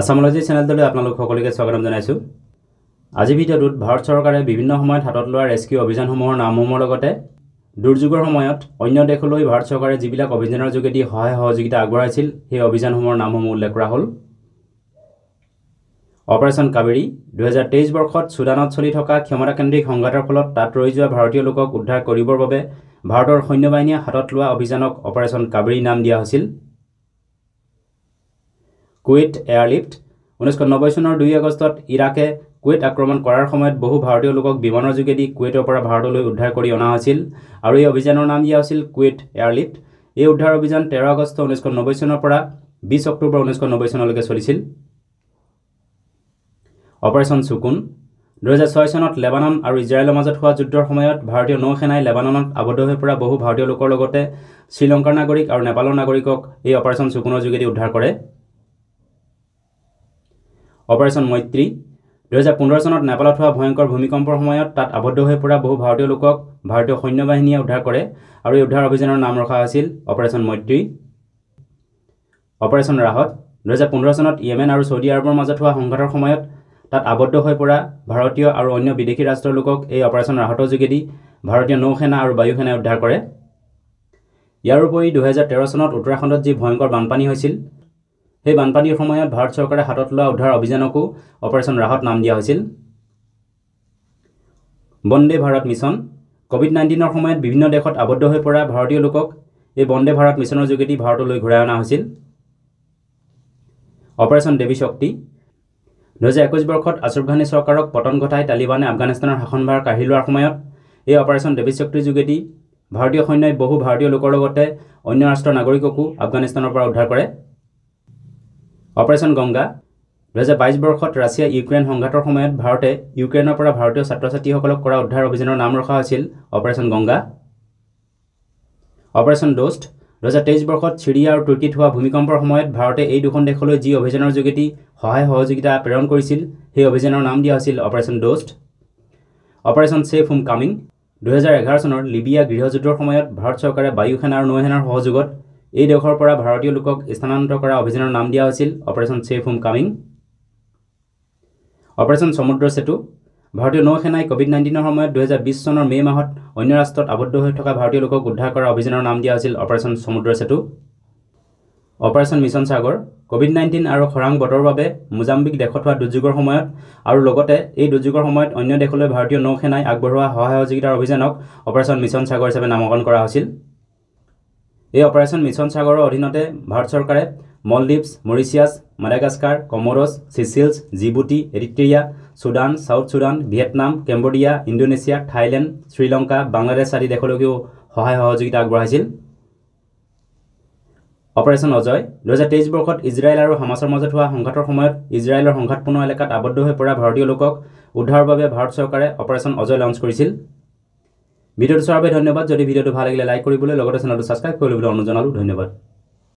আসামলজি চেনেলটোলৈ আপোনালোক সকলোকে স্বাগতম জানাইছো আজি ভিডিঅ'টোত ভাৰত চৰকাৰে বিভিন্ন সময়ত হাতত লোৱা ৰেস্কিউ অভিযানসমূহৰ নামসমূহৰ লগতে দুৰ্যোগৰ সময়ত অন্য দেশলৈ ভাৰত চৰকাৰে যিবিলাক অভিযানৰ যোগেদি সহায় সহযোগিতা আগবঢ়াইছিল সেই অভিযানসমূহৰ নামসমূহ উল্লেখ কৰা হল অপাৰেশন কাবেৰী দুহেজাৰ তেইছ বৰ্ষত সুদানত চলি থকা ক্ষমতাকেন্দ্ৰিক সংঘাতৰ ফলত তাত ৰৈ যোৱা ভাৰতীয় লোকক উদ্ধাৰ কৰিবৰ বাবে ভাৰতৰ সৈন্য বাহিনীয়ে হাতত লোৱা অভিযানক অপাৰেশন কাবেৰী নাম দিয়া হৈছিল কুৱেইট এয়াৰলিফ্ট ঊনৈছশ নব্বৈ চনৰ দুই আগষ্টত ইৰাকে কুৱেইট আক্ৰমণ কৰাৰ সময়ত বহু ভাৰতীয় লোকক বিমানৰ যোগেদি কুৱেইটৰ পৰা ভাৰতলৈ উদ্ধাৰ কৰি অনা হৈছিল আৰু এই অভিযানৰ নাম দিয়া হৈছিল কুৱেইট এয়াৰলিফ্ট এই উদ্ধাৰ অভিযান তেৰ আগষ্ট ঊনৈছশ নব্বৈ চনৰ পৰা বিছ অক্টোবৰ ঊনৈছশ নব্বৈ চনলৈকে চলিছিল অপাৰেশ্যন চুকুন দুহেজাৰ ছয় চনত লেবানন আৰু ইজৰাইলৰ মাজত হোৱা যুদ্ধৰ সময়ত ভাৰতীয় নৌ সেনাই লেবাননত আবদ্ধ হৈ পৰা বহু ভাৰতীয় লোকৰ লগতে শ্ৰীলংকাৰ নাগৰিক আৰু নেপালৰ নাগৰিকক এই অপাৰেশ্যন চুকুনৰ যোগেদি উদ্ধাৰ কৰে অপাৰেশ্যন মৈত্ৰী দুহেজাৰ পোন্ধৰ চনত নেপালত হোৱা ভয়ংকৰ ভূমিকম্পৰ সময়ত তাত আবদ্ধ হৈ পৰা বহু ভাৰতীয় লোকক ভাৰতীয় সৈন্য বাহিনীয়ে উদ্ধাৰ কৰে আৰু এই উদ্ধাৰ অভিযানৰ নাম ৰখা হৈছিল অপাৰেশ্যন মৈত্ৰী অপাৰেশ্যন ৰাহত দুহেজাৰ পোন্ধৰ চনত ইয়েমেন আৰু চৌদি আৰবৰ মাজত হোৱা সংঘাতৰ সময়ত তাত আবদ্ধ হৈ পৰা ভাৰতীয় আৰু অন্য বিদেশী ৰাষ্ট্ৰৰ লোকক এই অপাৰেশ্যন ৰাহতৰ যোগেদি ভাৰতীয় নৌসেনা আৰু বায়ুসেনাই উদ্ধাৰ কৰে ইয়াৰ উপৰি দুহেজাৰ তেৰ চনত উত্তৰাখণ্ডত যি ভয়ংকৰ বানপানী হৈছিল সেই বানপানীৰ সময়ত ভাৰত চৰকাৰে হাতত লোৱা উদ্ধাৰ অভিযানকো অপাৰেশ্যন ৰাহত নাম দিয়া হৈছিল বন্দে ভাৰত মিছন কভিড নাইণ্টিনৰ সময়ত বিভিন্ন দেশত আবদ্ধ হৈ পৰা ভাৰতীয় লোকক এই বন্দে ভাৰত মিছনৰ যোগেদি ভাৰতলৈ ঘূৰাই অনা হৈছিল অপাৰেশ্যন দেৱী শক্তি দুহেজাৰ একৈছ বৰ্ষত আশ্ৰফ ঘানী চৰকাৰক পতন ঘটাই তালিবানে আফগানিস্তানৰ শাসনভাৰ কাঢ়ি লোৱাৰ সময়ত এই অপাৰেশ্যন দেৱী শক্তিৰ যোগেদি ভাৰতীয় সৈন্যই বহু ভাৰতীয় লোকৰ লগতে অন্য ৰাষ্ট্ৰৰ নাগৰিককো আফগানিস্তানৰ পৰা উদ্ধাৰ কৰে অপাৰেশ্যন গংগা দুহেজাৰ বাইছ বৰ্ষত ৰাছিয়া ইউক্ৰেইন সংঘাতৰ সময়ত ভাৰতে ইউক্ৰেইনৰ পৰা ভাৰতীয় ছাত্ৰ ছাত্ৰীসকলক কৰা উদ্ধাৰ অভিযানৰ নাম ৰখা হৈছিল অপাৰেশ্যন গংগা অপাৰেশ্যন ড'ষ্ট দুহেজাৰ তেইছ বৰ্ষত চিৰিয়া আৰু তুৰ্কীত হোৱা ভূমিকম্পৰ সময়ত ভাৰতে এই দুখন দেশলৈ যি অভিযানৰ যোগেদি সহায় সহযোগিতা প্ৰেৰণ কৰিছিল সেই অভিযানৰ নাম দিয়া হৈছিল operation Dost operation safe home coming দুহেজাৰ এঘাৰ চনৰ লিবিয়া গৃহযুদ্ধৰ সময়ত ভাৰত চৰকাৰে বায়ু সেনা আৰু নৌসেনাৰ সহযোগত এই দেশৰ পৰা ভাৰতীয় লোকক স্থানান্তৰ কৰা অভিযানৰ নাম দিয়া হৈছিল operation safe home coming operation Samudra Setu ভাৰতীয় নৌ সেনাই ক'ভিড নাইণ্টিনৰ সময়ত দুহেজাৰ বিছ চনৰ মে' মাহত অন্য ৰাষ্ট্ৰত আৱদ্ধ হৈ থকা ভাৰতীয় লোকক উদ্ধাৰ কৰা অভিযানৰ নাম দিয়া হৈছিল operation Samudra Setu operation mission Sagar COVID nineteen আৰু খৰাং বতৰৰ বাবে মোজাম্বিক দেশত হোৱা দুৰ্যোগৰ সময়ত আৰু লগতে এই দুৰ্যোগৰ সময়ত অন্য দেশলৈ ভাৰতীয় নৌ সেনাই আগবঢ়োৱা সহায় সহযোগিতাৰ অভিযানক অপাৰেশ্যন মিছন সাগৰ হিচাপে নামাকৰণ কৰা হৈছিল এই অপাৰেশ্যন মিছন সাগৰৰ অধীনতে ভাৰত চৰকাৰে Maldives Mauritius Madagascar Comoros Seychelles Djibouti Eritrea Sudan South Sudan Vietnam Cambodia Indonesia Thailand Sri Lanka Bangladesh আদি দেশলৈকেও সহায় সহযোগিতা আগবঢ়াইছিল অপাৰেশ্যন অজয় দুহেজাৰ তেইছ বৰ্ষত ইজৰাইল আৰু হামাছৰ মাজত হোৱা সংঘাতৰ সময়ত ইজৰাইলৰ সংঘাতপূৰ্ণ এলেকাত আবদ্ধ হৈ পৰা ভাৰতীয় লোকক উদ্ধাৰৰ বাবে ভাৰত চৰকাৰে অপাৰেশ্যন অজয় লঞ্চ কৰিছিল ভিডিওটো চোৱাৰ বাবে ধন্যবাদ যদি ভিডিঅ'টো ভাল লাগিলে লাইক কৰিবলৈ লগতে চেনেলটো ছাবস্ক্ৰাইব কৰিবলৈ অনুৰোধ জনালোঁ ধন্যবাদ